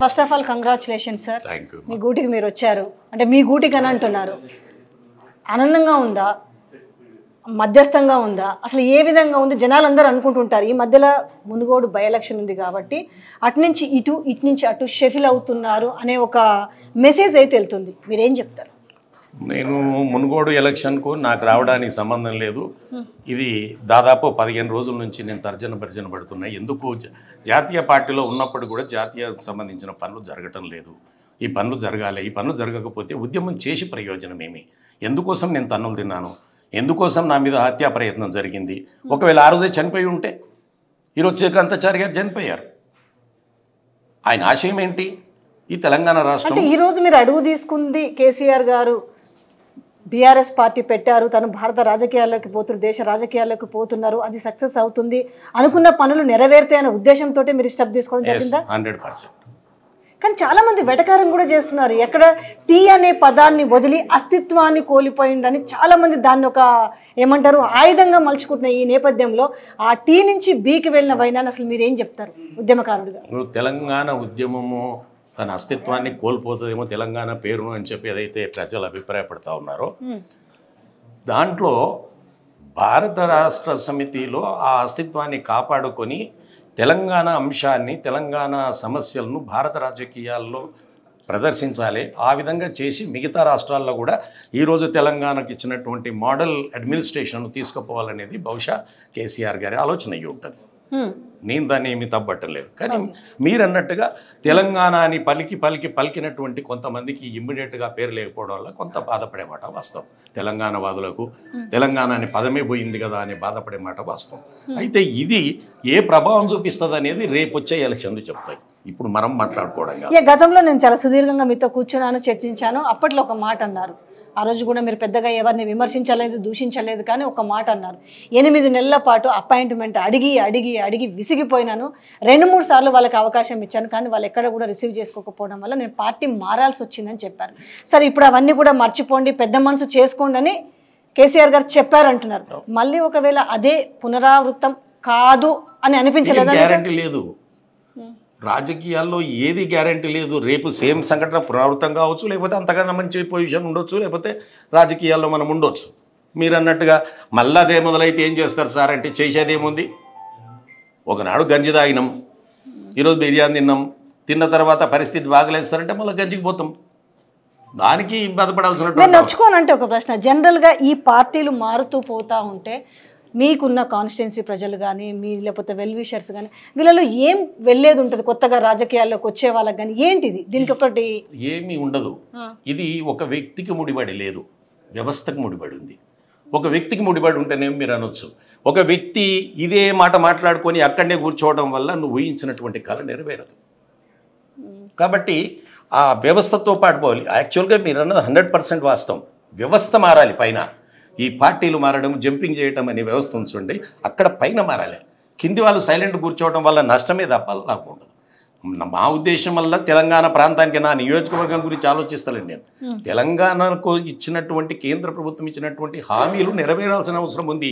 First of all congratulation sir మీ గూటికి మీరు వచ్చారు అంటే మీ గూటికి అని అంటున్నారు ఆనందంగా ఉందా మధ్యస్థంగా ఉందా అసలు ఏ విధంగా ఉంది జనాలందరూ అనుకుంటుంటారు ఈ మధ్యలో మునుగోడు బై ఎలక్షన్ ఉంది కాబట్టి అటు నుంచి ఇటు ఇటు నుంచి అటు షెఫిల్ అవుతున్నారు అనే ఒక మెసేజ్ అయితే వెళ్తుంది మీరేం చెప్తారు నేను మునుగోడు ఎలక్షన్కు నాకు రావడానికి సంబంధం లేదు ఇది దాదాపు పదిహేను రోజుల నుంచి నేను తర్జన భర్జన పడుతున్నాయి ఎందుకు జాతీయ పార్టీలో ఉన్నప్పుడు కూడా జాతీయ సంబంధించిన పనులు జరగటం లేదు ఈ పనులు జరగాలి ఈ పనులు జరగకపోతే ఉద్యమం చేసి ప్రయోజనం ఏమి ఎందుకోసం నేను తన్నులు తిన్నాను ఎందుకోసం నా మీద హత్యా ప్రయత్నం జరిగింది ఒకవేళ ఆ రోజే చనిపోయి ఉంటే ఈరోజు శ్రీకాంతాచారి గారు చనిపోయారు ఆయన ఆశయం ఏంటి ఈ తెలంగాణ రాష్ట్రం ఈరోజు మీరు అడుగు తీసుకుంది కేసీఆర్ గారు బీఆర్ఎస్ పార్టీ పెట్టారు తను భారత రాజకీయాల్లోకి పోతున్నారు దేశ రాజకీయాల్లోకి పోతున్నారు అది సక్సెస్ అవుతుంది అనుకున్న పనులు నెరవేరుతాయి అనే ఉద్దేశంతో మీరు స్టెప్ తీసుకోవడం జరిగిందా హండ్రెడ్ కానీ కానీ చాలామంది వెటకారం కూడా చేస్తున్నారు ఎక్కడ టీ అనే పదాన్ని వదిలి అస్తిత్వాన్ని కోల్పోయిండని చాలామంది దాన్ని ఒక ఏమంటారు ఆయుధంగా మలుచుకుంటున్న ఈ నేపథ్యంలో ఆ టీ నుంచి బీకి వెళ్ళిన వైనాన్ని అసలు మీరు ఏం చెప్తారు ఉద్యమకారుడుగా తెలంగాణ ఉద్యమము తన అస్తిత్వాన్ని కోల్పోతుందేమో తెలంగాణ పేరును అని చెప్పి ఏదైతే ప్రజలు అభిప్రాయపడతా ఉన్నారో దాంట్లో భారత రాష్ట్ర సమితిలో ఆ అస్తిత్వాన్ని కాపాడుకొని తెలంగాణ అంశాన్ని తెలంగాణ సమస్యలను భారత రాజకీయాల్లో ప్రదర్శించాలి ఆ విధంగా చేసి మిగతా రాష్ట్రాల్లో కూడా ఈరోజు తెలంగాణకు ఇచ్చినటువంటి మోడల్ అడ్మినిస్ట్రేషన్ తీసుకుపోవాలనేది బహుశా కేసీఆర్ గారి ఆలోచన అయ్యి ఉంటుంది నేను దాన్ని ఏమి లేదు కానీ మీరు అన్నట్టుగా తెలంగాణ అని పలికి పలికి పలికినటువంటి కొంతమందికి ఇమ్మీడియట్గా పేరు లేకపోవడం వల్ల కొంత బాధపడే మాట వాస్తవం తెలంగాణ వాదులకు తెలంగాణ అని పదమే పోయింది కదా అని బాధపడే మాట వాస్తవం అయితే ఇది ఏ ప్రభావం చూపిస్తుంది అనేది రేపు వచ్చే ఎలక్షన్లు చెప్తాయి ఇప్పుడు మనం మాట్లాడుకోవడం గతంలో నేను చాలా సుదీర్ఘంగా మీతో కూర్చున్నాను చర్చించాను అప్పట్లో ఒక మాట అన్నారు ఆ రోజు కూడా మీరు పెద్దగా ఎవరిని విమర్శించలేదు దూషించలేదు కానీ ఒక మాట అన్నారు ఎనిమిది నెలల పాటు అపాయింట్మెంట్ అడిగి అడిగి అడిగి విసిగిపోయినాను రెండు మూడు సార్లు వాళ్ళకి అవకాశం ఇచ్చాను కానీ వాళ్ళు ఎక్కడ కూడా రిసీవ్ చేసుకోకపోవడం వల్ల నేను పార్టీ మారాల్సి వచ్చిందని చెప్పారు సరే ఇప్పుడు అవన్నీ కూడా మర్చిపోండి పెద్ద మనసు చేసుకోండి అని కేసీఆర్ గారు చెప్పారంటున్నారు మళ్ళీ ఒకవేళ అదే పునరావృతం కాదు అని అనిపించలేదు లేదు రాజకీయాల్లో ఏది గ్యారంటీ లేదు రేపు సేమ్ సంఘటన పునరావృతం కావచ్చు లేకపోతే అంతకన్నా మంచి పొజిషన్ ఉండొచ్చు లేకపోతే రాజకీయాల్లో మనం ఉండొచ్చు మీరు అన్నట్టుగా మళ్ళీ అదే మొదలైతే ఏం చేస్తారు సార్ అంటే చేసేదేముంది ఒకనాడు గంజి తాగినాం ఈరోజు బిర్యానీ తిన్నాం తిన్న తర్వాత పరిస్థితి బాగలేస్తారంటే మళ్ళీ గంజికి పోతాం దానికి బాధపడాల్సిన నచ్చుకోనంటే ఒక ప్రశ్న జనరల్గా ఈ పార్టీలు మారుతూ పోతూ ఉంటే మీకున్న కాన్స్టిట్యున్సీ ప్రజలు కానీ మీ లేకపోతే వెల్విషర్స్ కానీ వీళ్ళలో ఏం వెళ్ళేది ఉంటుంది కొత్తగా రాజకీయాల్లోకి వచ్చే వాళ్ళకి కానీ ఏంటిది దీనికి ఒకటి ఏమీ ఉండదు ఇది ఒక వ్యక్తికి ముడిపడి లేదు వ్యవస్థకు ముడిపడి ఉంది ఒక వ్యక్తికి ముడిపడి ఉంటేనే మీరు అనొచ్చు ఒక వ్యక్తి ఇదే మాట మాట్లాడుకొని అక్కడనే కూర్చోవడం వల్ల నువ్వు ఊహించినటువంటి కళ నెరవేరదు కాబట్టి ఆ వ్యవస్థతో పాటు పోవాలి యాక్చువల్గా మీరు అన్నది హండ్రెడ్ పర్సెంట్ వాస్తవం వ్యవస్థ మారాలి పైన ఈ పార్టీలు మారడం జంపింగ్ చేయడం అనే వ్యవస్థ ఉంచండి అక్కడ పైన మారాలి కింది వాళ్ళు సైలెంట్ కూర్చోవడం వల్ల నష్టమే తప్ప లాభం మా ఉద్దేశం వల్ల తెలంగాణ ప్రాంతానికి నా నియోజకవర్గం గురించి ఆలోచిస్తాను నేను తెలంగాణకు ఇచ్చినటువంటి కేంద్ర ప్రభుత్వం ఇచ్చినటువంటి హామీలు నెరవేరాల్సిన అవసరం ఉంది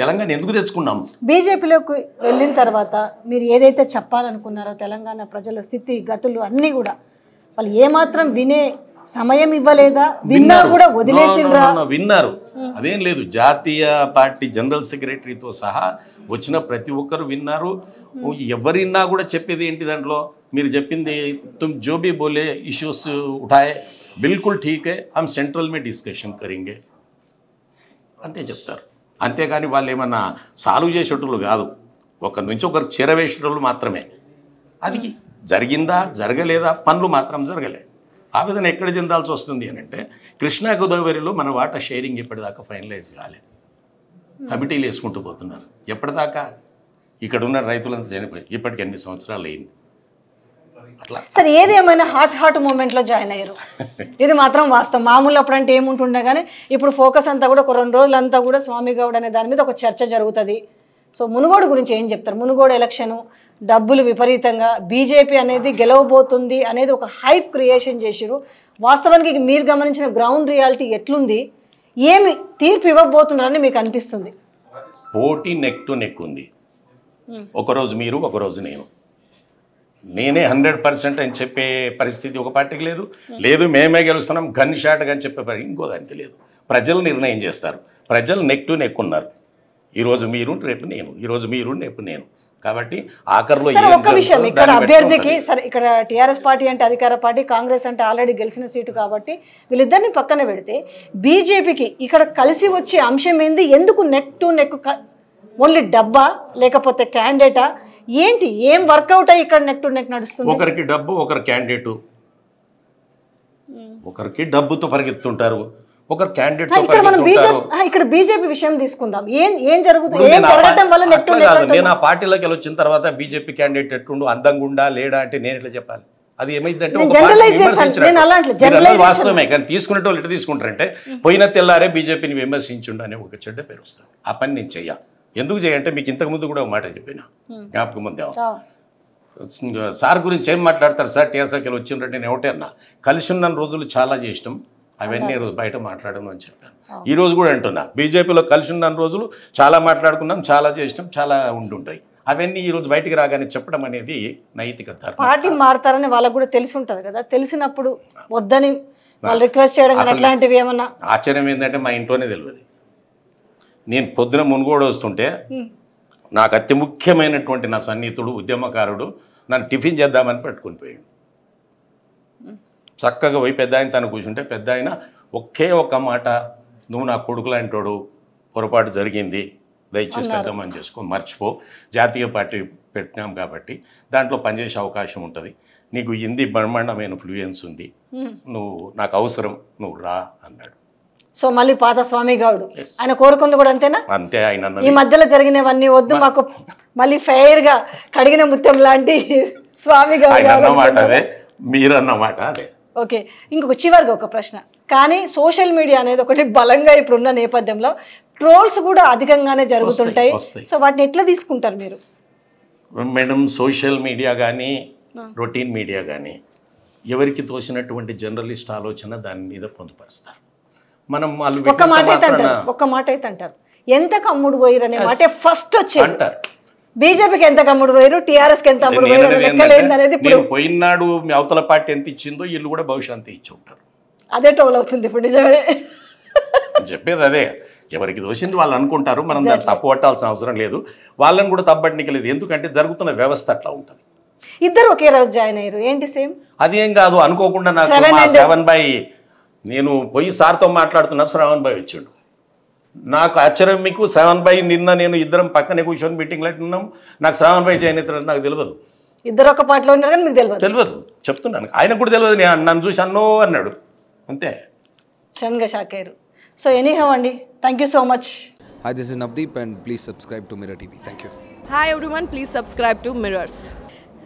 తెలంగాణ ఎందుకు తెచ్చుకున్నాం బీజేపీలోకి వెళ్ళిన తర్వాత మీరు ఏదైతే చెప్పాలనుకున్నారో తెలంగాణ ప్రజల స్థితి గతులు అన్నీ కూడా వాళ్ళు ఏమాత్రం వినే సమయం ఇవ్వలేదా విన్నా కూడా వదిలేసిండ్రా విన్నారు అదేం లేదు జాతీయ పార్టీ జనరల్ సెక్రటరీతో సహా వచ్చిన ప్రతి ఒక్కరు విన్నారు ఎవరిన్నా కూడా చెప్పేది ఏంటి దాంట్లో మీరు చెప్పింది తుమ్ జోబీ బోలే ఇష్యూస్ ఉఠాయే బిల్కుల్ ఠీకే హమ్ సెంట్రల్ మే డిస్కషన్ కరింగే అంతే చెప్తారు అంతేకాని వాళ్ళు ఏమన్నా సాల్వ్ చేసేటోళ్ళు కాదు ఒకరి నుంచి ఒకరు చేరవేసేటోళ్ళు మాత్రమే అది జరిగిందా జరగలేదా పనులు మాత్రం జరగలేదు ఆవేదన ఎక్కడ చెందాల్సి వస్తుంది అని అంటే కృష్ణా గోదావరిలో మన వాటా షేరింగ్ ఇప్పటిదాకా ఫైనలైజ్ కాలేదు hmm. కమిటీలు వేసుకుంటూ పోతున్నారు ఎప్పటిదాకా ఇక్కడ ఉన్న రైతులంతా చనిపోయి ఇప్పటికి ఎన్ని సంవత్సరాలు అయింది సరే ఏది ఏమైనా హాట్ హాట్ మూమెంట్లో జాయిన్ అయ్యారు ఇది మాత్రం వాస్తవం మామూలు అప్పుడంటే ఏముంటుండే కానీ ఇప్పుడు ఫోకస్ అంతా కూడా ఒక రెండు రోజులంతా కూడా స్వామి గౌడ్ అనే దాని మీద ఒక చర్చ జరుగుతుంది సో మునుగోడు గురించి ఏం చెప్తారు మునుగోడు ఎలక్షను డబ్బులు విపరీతంగా బీజేపీ అనేది గెలవబోతుంది అనేది ఒక హైప్ క్రియేషన్ చేసిరు వాస్తవానికి మీరు గమనించిన గ్రౌండ్ రియాలిటీ ఎట్లుంది ఏమి తీర్పు ఇవ్వబోతున్నారని మీకు అనిపిస్తుంది పోటీ నెక్ టు నెక్ ఉంది ఒకరోజు మీరు ఒకరోజు నేను నేనే హండ్రెడ్ పర్సెంట్ అని చెప్పే పరిస్థితి ఒక పార్టీకి లేదు లేదు మేమే గెలుస్తున్నాం గన్ షాట్గా అని చెప్పే ఇంకో దానికి లేదు ప్రజలు నిర్ణయం చేస్తారు ప్రజలు నెక్ టు నెక్ ఉన్నారు ఈరోజు మీరు రేపు నేను ఈరోజు మీరు రేపు నేను కాబట్టి ఆఖరిలో ఒక్క విషయం ఇక్కడ అభ్యర్థికి సరే ఇక్కడ టీఆర్ఎస్ పార్టీ అంటే అధికార పార్టీ కాంగ్రెస్ అంటే ఆల్రెడీ గెలిచిన సీటు కాబట్టి వీళ్ళిద్దరిని పక్కన పెడితే బీజేపీకి ఇక్కడ కలిసి వచ్చే అంశం ఏంది ఎందుకు నెక్ టు నెక్ ఓన్లీ డబ్బా లేకపోతే క్యాండిడేటా ఏంటి ఏం వర్కౌట్ అయ్యి ఇక్కడ నెక్ టు నెక్ నడుస్తుంది ఒకరికి డబ్బు ఒకరు క్యాండిడేటు ఒకరికి డబ్బుతో పరిగెత్తుంటారు ఒకరు క్యాండిడేట్ ఇక్కడ మనం బీజేపీ విషయం తీసుకుందాం ఏం ఏం జరుగుతుంది నేను ఆ పార్టీలోకి వచ్చిన తర్వాత బీజేపీ క్యాండిడేట్ ఎట్టుండు అందంగా ఉండా లేడా అంటే నేను ఎట్లా చెప్పాలి అది ఏమైందంటే వాస్తవమే కానీ తీసుకునేటోళ్ళు ఎట్లా తీసుకుంటారంటే పోయిన తెల్లారే బీజేపీని విమర్శించుండు అనే ఒక చెడ్డ పేరు వస్తాను ఆ పని నేను చెయ్య ఎందుకు చేయంటే మీకు ఇంతకు ముందు కూడా ఒక మాట చెప్పిన జ్ఞాపకం ముందే సార్ గురించి ఏం మాట్లాడతారు సార్ టీఆర్ఎస్లోకి వెళ్ళి వచ్చిండ్రంటే నేను ఒకటే అన్నా కలిసి ఉన్న రోజులు చాలా చేసినాం అవన్నీ రోజు బయట మాట్లాడమని అని చెప్పాను ఈ రోజు కూడా అంటున్నా బీజేపీలో కలిసి ఉన్న రోజులు చాలా మాట్లాడుకున్నాం చాలా చేసినాం చాలా ఉండుంటాయి అవన్నీ ఈ రోజు బయటికి రాగానే చెప్పడం అనేది నైతిక ధర్మం పార్టీ మారుతారని వాళ్ళకు కూడా తెలిసి ఉంటుంది కదా తెలిసినప్పుడు వద్దని వాళ్ళు రిక్వెస్ట్ చేయడం అట్లాంటివి ఏమన్నా ఆశ్చర్యం ఏంటంటే మా ఇంట్లోనే తెలియదు నేను పొద్దున మునుగోడు వస్తుంటే నాకు అతి ముఖ్యమైనటువంటి నా సన్నిహితుడు ఉద్యమకారుడు నన్ను టిఫిన్ చేద్దామని పెట్టుకుని పోయాడు చక్కగా పోయి పెద్ద ఆయన తను కూర్చుంటే పెద్ద ఆయన ఒకే ఒక్క మాట నువ్వు నా కొడుకు లాంటోడు పొరపాటు జరిగింది దయచేసి పెద్దమని చేసుకో మర్చిపో జాతీయ పార్టీ పెట్టినాం కాబట్టి దాంట్లో పనిచేసే అవకాశం ఉంటుంది నీకు హిందీ బ్రహ్మాండమైన ఫ్లూయెన్స్ ఉంది నువ్వు నాకు అవసరం నువ్వు రా అన్నాడు సో మళ్ళీ పాత స్వామి గౌడు ఆయన కోరుకుంది కూడా అంతేనా అంతే ఆయన ఈ మధ్యలో జరిగినవన్నీ వద్దు మాకు మళ్ళీ ఫెయిర్ గా కడిగిన ముత్యం లాంటి స్వామి గౌడు అన్నమాట అదే అన్నమాట అదే ఓకే ఇంకొక చివరిగా ఒక ప్రశ్న కానీ సోషల్ మీడియా అనేది ఒకటి బలంగా ఇప్పుడున్న నేపథ్యంలో ట్రోల్స్ కూడా అధికంగానే జరుగుతుంటాయి సో వాటిని ఎట్లా తీసుకుంటారు మీరు మేడం సోషల్ మీడియా కానీ రొటీన్ మీడియా కానీ ఎవరికి తోసినటువంటి జర్నలిస్ట్ ఆలోచన దాని మీద పొందుపరుస్తారు మనం ఒక మాట అయితే అంటారు ఒక మాట అయితే అంటారు ఎంత కమ్ముడు పోయిరనే మాట ఫస్ట్ వచ్చి అంటారు బీజేపీకి ఎంత కమ్ముడు పోయారు కి ఎంత అమ్ముడు పోయారు పోయినాడు మీ అవతల పార్టీ ఎంత ఇచ్చిందో వీళ్ళు కూడా భవిష్యత్ అంతే ఇచ్చి ఉంటారు అదే టోల్ అవుతుంది ఇప్పుడు నిజమే చెప్పేది అదే ఎవరికి దోషింది వాళ్ళు అనుకుంటారు మనం దాన్ని తప్పు పట్టాల్సిన అవసరం లేదు వాళ్ళని కూడా తప్పట్టనికి లేదు ఎందుకంటే జరుగుతున్న వ్యవస్థ అట్లా ఉంటుంది ఇద్దరు ఒకే రోజు జాయిన్ అయ్యారు ఏంటి సేమ్ అదేం కాదు అనుకోకుండా నాకు శ్రవణ్ బై నేను పోయి సార్తో మాట్లాడుతున్నా శ్రవణ్ బాయ్ వచ్చాడు నాకు ఆశ్చర్యం మీకు సెవెన్ బై నిన్న నేను ఇద్దరం పక్కనే కూర్చొని మీటింగ్లు అంటున్నాం నాకు సెవెన్ బై జాయిన్ ఇతర నాకు తెలియదు ఇద్దరు ఒక పాటలో ఉన్నారని మీకు తెలియదు తెలియదు చెప్తున్నాను ఆయనకు కూడా తెలియదు నేను నన్ను చూసి అన్నో అన్నాడు అంతే సడన్గా షాక్ అయ్యారు సో ఎనీ హవ్ అండి thank you so much hi this is Navdeep and please subscribe to mirror TV thank you hi everyone please subscribe to mirrors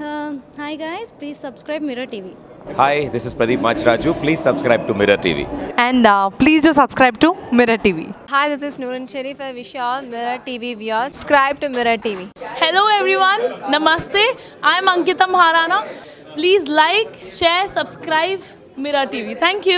hi guys, please subscribe Mirror TV. Hi, this is Pradeep Machraju. Please subscribe to Mirror TV. And uh, please do subscribe to Mirror TV. Hi, this is Nooran Sharif. I wish you all Mirror TV viewers. Subscribe to Mirror TV. Hello everyone. Namaste. I am Ankita Maharana. Please like, share, subscribe Mirror TV. Thank you.